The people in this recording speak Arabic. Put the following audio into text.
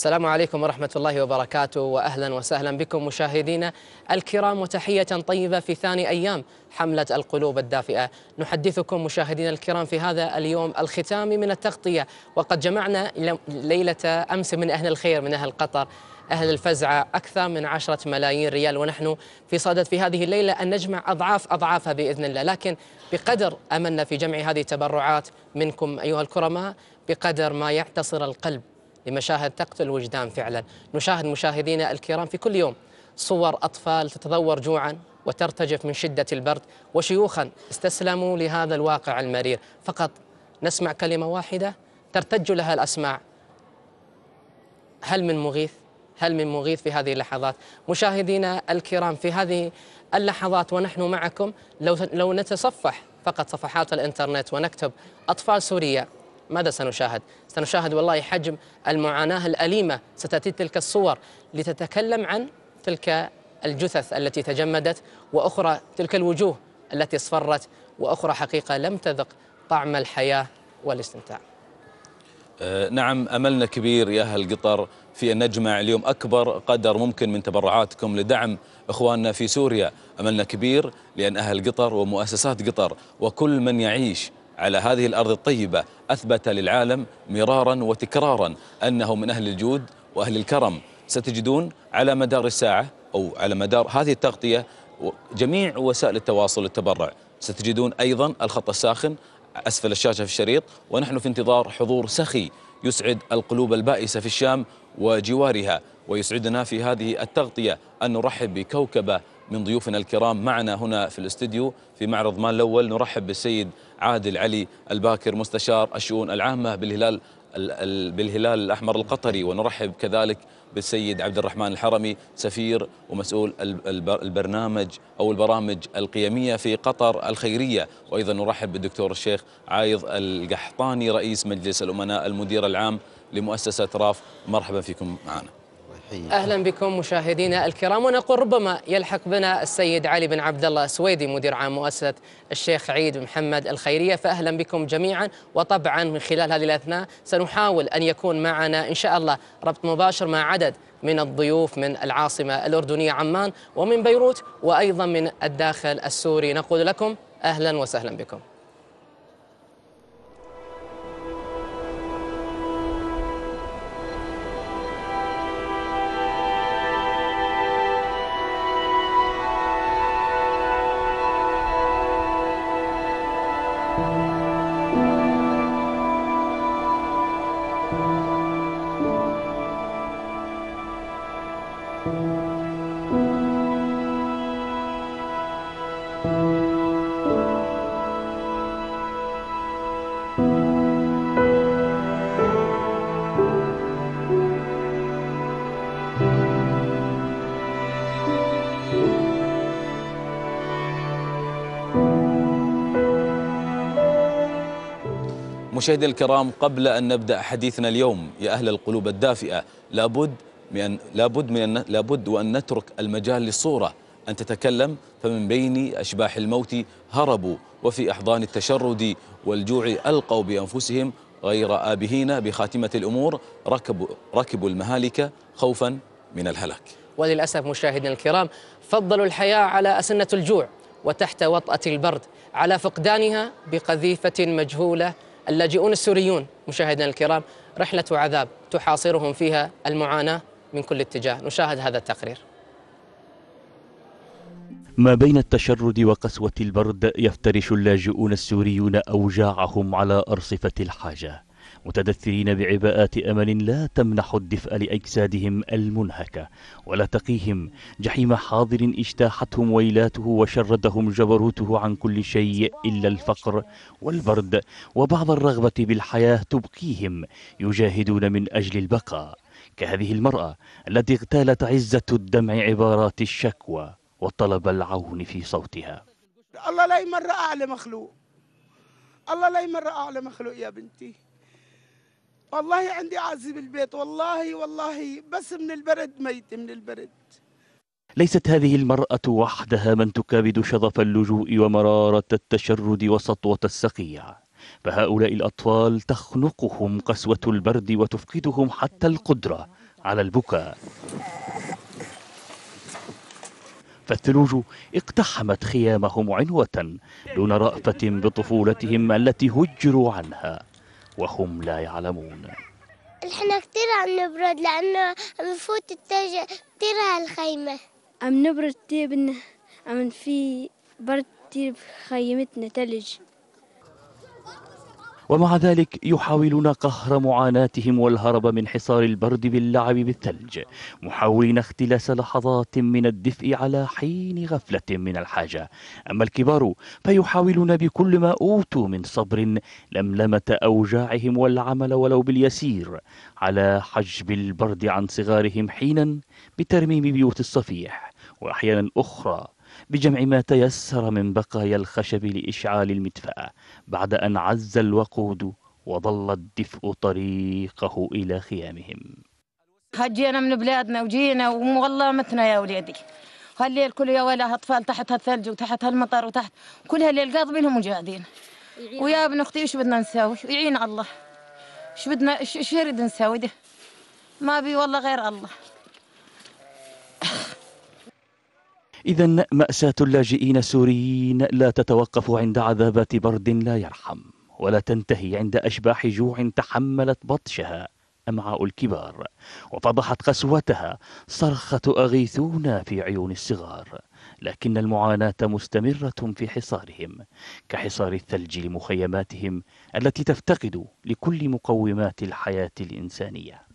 السلام عليكم ورحمة الله وبركاته وأهلا وسهلا بكم مشاهدينا الكرام وتحية طيبة في ثاني أيام حملة القلوب الدافئة نحدثكم مشاهدينا الكرام في هذا اليوم الختامي من التغطية وقد جمعنا ليلة أمس من أهل الخير من أهل قطر أهل الفزعة أكثر من عشرة ملايين ريال ونحن في صدد في هذه الليلة أن نجمع أضعاف أضعافها بإذن الله لكن بقدر أملنا في جمع هذه التبرعات منكم أيها الكرماء بقدر ما يعتصر القلب لمشاهد تقتل الوجدان فعلا نشاهد مشاهدينا الكرام في كل يوم صور أطفال تتضور جوعا وترتجف من شدة البرد وشيوخا استسلموا لهذا الواقع المرير فقط نسمع كلمة واحدة ترتج لها الأسماع هل من مغيث؟ هل من مغيث في هذه اللحظات مشاهدينا الكرام في هذه اللحظات ونحن معكم لو, لو نتصفح فقط صفحات الإنترنت ونكتب أطفال سوريا ماذا سنشاهد؟ سنشاهد والله حجم المعاناة الأليمة ستأتي تلك الصور لتتكلم عن تلك الجثث التي تجمدت وأخرى تلك الوجوه التي اصفرت وأخرى حقيقة لم تذق طعم الحياة والاستمتاع أه، نعم أملنا كبير يا أهل قطر في أن نجمع اليوم أكبر قدر ممكن من تبرعاتكم لدعم إخواننا في سوريا أملنا كبير لأن أهل قطر ومؤسسات قطر وكل من يعيش على هذه الأرض الطيبة أثبت للعالم مرارا وتكرارا أنه من أهل الجود وأهل الكرم ستجدون على مدار الساعة أو على مدار هذه التغطية جميع وسائل التواصل التبرع ستجدون أيضا الخط الساخن أسفل الشاشة في الشريط ونحن في انتظار حضور سخي يسعد القلوب البائسة في الشام وجوارها ويسعدنا في هذه التغطية أن نرحب بكوكبة من ضيوفنا الكرام معنا هنا في الاستديو في معرض مال الأول نرحب بالسيد عادل علي الباكر مستشار الشؤون العامة بالهلال بالهلال الأحمر القطري ونرحب كذلك بالسيد عبد الرحمن الحرمي سفير ومسؤول البرنامج أو البرامج القيمية في قطر الخيرية وأيضا نرحب بالدكتور الشيخ عايض القحطاني رئيس مجلس الأمناء المدير العام لمؤسسة راف مرحبا فيكم معنا أهلا بكم مشاهدينا الكرام ونقول ربما يلحق بنا السيد علي بن عبد الله السويدي مدير عام مؤسسة الشيخ عيد بن محمد الخيرية فأهلا بكم جميعا وطبعا من خلال هذه الأثناء سنحاول أن يكون معنا إن شاء الله ربط مباشر مع عدد من الضيوف من العاصمة الأردنية عمان ومن بيروت وأيضا من الداخل السوري نقول لكم أهلا وسهلا بكم مشاهدي الكرام قبل أن نبدأ حديثنا اليوم يا أهل القلوب الدافئة لابد من لابد من لابد وأن نترك المجال لصوره أن تتكلم فمن بين أشباح الموت هربوا وفي أحضان التشرد والجوع ألقوا بأنفسهم غير آبهين بخاتمة الأمور ركبوا, ركبوا المهالك خوفا من الهلاك وللأسف مشاهدينا الكرام فضلوا الحياة على أسنة الجوع وتحت وطأة البرد على فقدانها بقذيفة مجهولة اللاجئون السوريون مشاهدينا الكرام رحلة عذاب تحاصرهم فيها المعاناة من كل اتجاه نشاهد هذا التقرير ما بين التشرد وقسوة البرد يفترش اللاجئون السوريون أوجاعهم على أرصفة الحاجة متدثرين بعباءات أمل لا تمنح الدفء لأجسادهم المنهكة ولا تقيهم جحيم حاضر اجتاحتهم ويلاته وشردهم جبروته عن كل شيء إلا الفقر والبرد وبعض الرغبة بالحياة تبقيهم يجاهدون من أجل البقاء كهذه المرأة التي اغتالت عزة الدمع عبارات الشكوى وطلب العون في صوتها الله لا يمر أعلى مخلوق الله لا يمر أعلى مخلوق يا بنتي والله عندي عازب البيت والله والله بس من البرد ميت من البرد ليست هذه المرأة وحدها من تكابد شظف اللجوء ومرارة التشرد وسطوة السقيع فهؤلاء الأطفال تخنقهم قسوة البرد وتفقدهم حتى القدرة على البكاء فالثلوج اقتحمت خيامهم عنوة دون رأفة بطفولتهم التي هجروا عنها وهم لا يعلمون احنا كتير عم نبرد لأنه بفوت التاج كتير هالخيمة عم نبرد كتير عم في برد كتير بخيمتنا تلج ومع ذلك يحاولون قهر معاناتهم والهرب من حصار البرد باللعب بالثلج محاولين اختلاس لحظات من الدفء على حين غفلة من الحاجة أما الكبار فيحاولون بكل ما أوتوا من صبر لملمة أوجاعهم والعمل ولو باليسير على حجب البرد عن صغارهم حينا بترميم بيوت الصفيح وأحيانا أخرى بجمع ما تيسر من بقايا الخشب لإشعال المدفأة بعد أن عز الوقود وظل الدفء طريقه إلى خيامهم هجينا من بلادنا وجينا والله متنا يا وليدي هالليل كل يا ولا أطفال تحت هالثلج وتحت هالمطر وتحت كل هالليل قاضبين هم مجاهدين ويا ابن اختي وش بدنا نساوي يعين الله شو بدنا شو يريد نساوي ده ما بي والله غير الله إذا مأساة اللاجئين السوريين لا تتوقف عند عذابات برد لا يرحم ولا تنتهي عند أشباح جوع تحملت بطشها أمعاء الكبار وفضحت قسوتها صرخة أغيثونا في عيون الصغار لكن المعاناة مستمرة في حصارهم كحصار الثلج لمخيماتهم التي تفتقد لكل مقومات الحياة الإنسانية